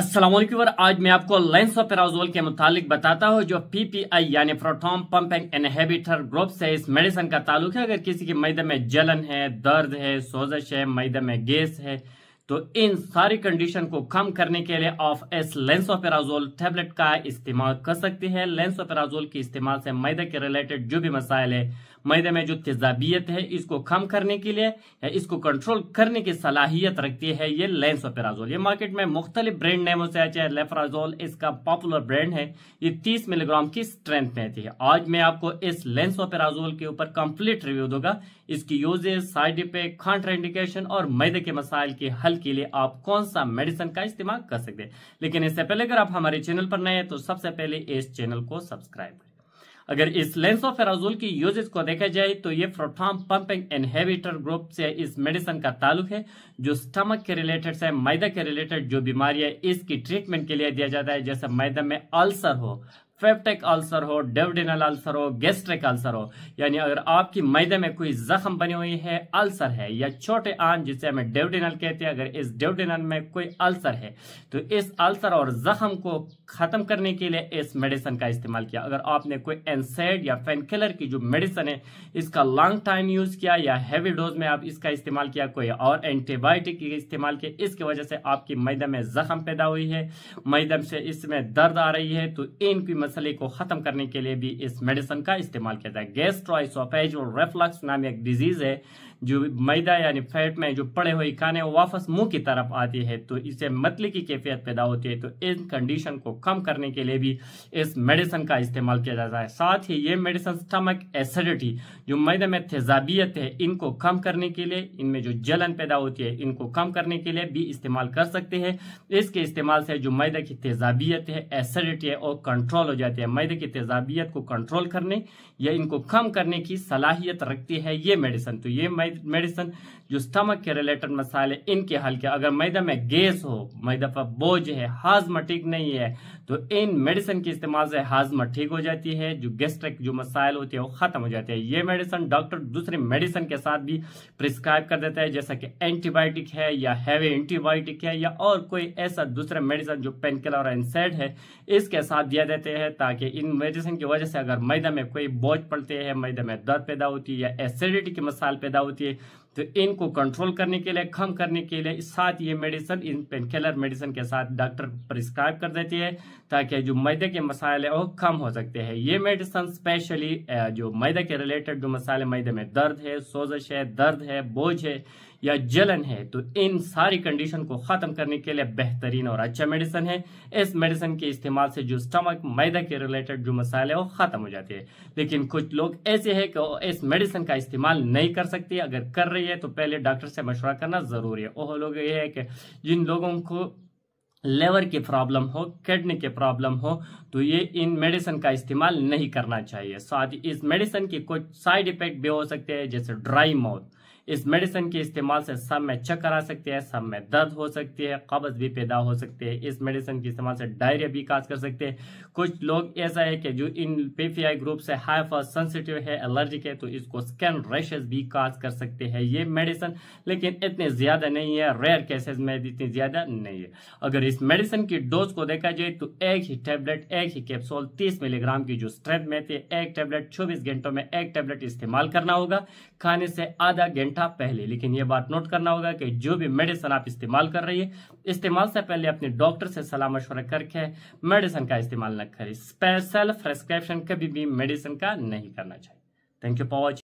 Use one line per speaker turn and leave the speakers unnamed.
असलम आज मैं आपको लेंस पेराजोल के मुतालिक बताता हूँ जो पी पी आई यानी प्रोटॉम पम्प इनहेबिटर ग्रुप से इस मेडिसन का ताल्लुक है अगर किसी के मैदे में जलन है दर्द है सोजश है मैदे में गैस है तो इन सारी कंडीशन को कम करने के लिए ऑफ एस टेबलेट का इस्तेमाल कर सकती है पेराजोल के इस्तेमाल से मैदे के रिलेटेड जो भी मसाइल है मैदे में जो तेजाबियत है इसको कम करने के लिए या इसको कंट्रोल करने की सलाहियत रखती है ये लेंस लेंसोपेराजोल ये मार्केट में मुख्तलिफ ब्रांड नेमों से अच्छा है लेफ्राजोल इसका पॉपुलर ब्रांड है ये तीस मिलीग्राम की स्ट्रेंथ में आती है आज मैं आपको इस लेंस लेंसोपेराजोल के ऊपर कंप्लीट रिव्यू दूंगा इसकी यूजेज साइड इफेक्ट कॉन्ट्राइंडिकेशन और मैदे के मसाइल के हल के लिए आप कौन सा मेडिसिन का इस्तेमाल कर सकते हैं लेकिन इससे पहले अगर आप हमारे चैनल पर नए हैं तो सबसे पहले इस चैनल को सब्सक्राइब करें अगर इस लेंसोफेराजोल की यूजेज को देखा जाए तो ये प्रोटॉन पंपिंग इनहेबिटर ग्रुप से इस मेडिसिन का ताल्लुक है जो स्टमक के रिलेटेड से मैदा के रिलेटेड जो बीमारी है इसकी ट्रीटमेंट के लिए दिया जाता है जैसे मैदा में अल्सर हो फेफटेक अल्सर हो डेवडिनल अल्सर हो गैस्ट्रिक अल्सर हो यानी अगर आपकी मैदे में कोई जख्म बनी हुई है अल्सर है या छोटे आन जिसे हमें डेवडिनल कहते हैं अगर इस डेवडिनल में कोई अल्सर है तो इस अल्सर और जख्म को खत्म करने के लिए इस मेडिसिन का इस्तेमाल किया अगर आपने कोई एनसेड या फेनकिलर की जो मेडिसिन है इसका लॉन्ग टाइम यूज किया या हैवी डोज में आप इसका इस्तेमाल किया कोई और एंटीबायोटिक इस्तेमाल किया इसकी वजह से आपकी मैदे में जख्म पैदा हुई है मैदम से इसमें दर्द आ रही है तो इनकी सलसले को खत्म करने के लिए भी इस मेडिसिन का इस्तेमाल किया जाए गैस्ट्रोइसोफेज और रेफ्लक्स नाम एक डिजीज है जो मैदा यानी फैट में जो पड़े हुए खाने वो वापस मुंह की तरफ आती है तो इससे मतली की कैफियत पैदा होती है तो इन कंडीशन को कम करने के लिए भी इस मेडिसन का इस्तेमाल किया जाता है साथ ही ये मेडिसन स्टमक एसिडिटी जो मैदे में तेजाबियत है इनको कम करने के लिए इनमें जो जलन पैदा होती है इनको कम करने के लिए भी इस्तेमाल कर सकते हैं इसके इस्तेमाल से जो मैदा की तेजाबियत है एसिडिटी है और कंट्रोल हो जाती है मैदे की तेजाबियत को कंट्रोल करने या इनको कम करने की सलाहियत रखती है ये मेडिसन तो ये मेडिसन जो स्टमक के रिलेटेड मसाले इनके हल के अगर मैदा में गैस हो मैदा पर बोझ है हाजमा ठीक नहीं है तो इन मेडिसिन के इस्तेमाल से हाजमा ठीक हो जाती है जो गैस्ट्रिक जो मसाइल होते हैं वो खत्म हो जाते हैं ये मेडिसिन डॉक्टर दूसरे मेडिसिन के साथ भी प्रिस्क्राइब कर देता है जैसा कि एंटीबायोटिक है या हैवी एंटीबायोटिक है या और कोई ऐसा दूसरा मेडिसिन जो पेनकिलर और एनसेड है इसके साथ दिया देते हैं ताकि इन मेडिसिन की वजह से अगर मैदा में कोई बोझ पड़ते हैं मैदा में दर्द पैदा होती है या एसिडिटी के मसाल पैदा होती होती है तो इनको कंट्रोल करने के लिए कम करने के लिए साथ ये मेडिसिन इन पेनकिलर मेडिसिन के साथ डॉक्टर प्रिस्क्राइब कर देती है ताकि जो मैदे के मसाले वो कम हो सकते हैं ये मेडिसिन स्पेशली जो मैदे के रिलेटेड जो मसाले मैदे में दर्द है सोजश है दर्द है बोझ है या जलन है तो इन सारी कंडीशन को ख़त्म करने के लिए बेहतरीन और अच्छा मेडिसिन है इस मेडिसिन के इस्तेमाल से जो स्टमक मैदा के रिलेटेड जो मसाले वो ख़त्म हो जाते हैं लेकिन कुछ लोग ऐसे है कि इस मेडिसिन का इस्तेमाल नहीं कर सकते अगर कर रही है तो पहले डॉक्टर से मशवरा करना ज़रूरी है वह लोग ये है कि जिन लोगों को लेवर की प्रॉब्लम हो किडनी की प्रॉब्लम हो तो ये इन मेडिसिन का इस्तेमाल नहीं करना चाहिए साथ ही इस मेडिसिन के कुछ साइड इफेक्ट भी हो सकते हैं जैसे ड्राई माउथ इस मेडिसिन के इस्तेमाल से सब में चक्कर आ सकते हैं सब में दर्द हो सकती है कब्ज भी पैदा हो सकते हैं इस मेडिसिन के इस्तेमाल से डायरिया भी काज कर सकते हैं कुछ लोग ऐसा है कि जो इन पीपीआई ग्रुप से हाइफर सेंसिटिव है एलर्जिक है तो इसको स्कैन रेशेज भी काज कर सकते हैं ये मेडिसिन लेकिन इतने ज़्यादा नहीं है रेयर केसेज में इतनी ज़्यादा नहीं है अगर इस मेडिसिन की डोज को देखा जाए तो एक ही टेबलेट एक ही कैप्सूल तीस मिलीग्राम की जो स्ट्रेंथ में थी एक टेबलेट चौबीस घंटों में एक टेबलेट इस्तेमाल करना होगा खाने से आधा घंटा था पहले लेकिन यह बात नोट करना होगा कि जो भी मेडिसन आप इस्तेमाल कर रही है इस्तेमाल से पहले अपने डॉक्टर से सलाह मशवरा करके मेडिसन का इस्तेमाल न करें स्पेशल प्रेस्क्रिप्शन कभी भी मेडिसिन का नहीं करना चाहिए थैंक यू फॉर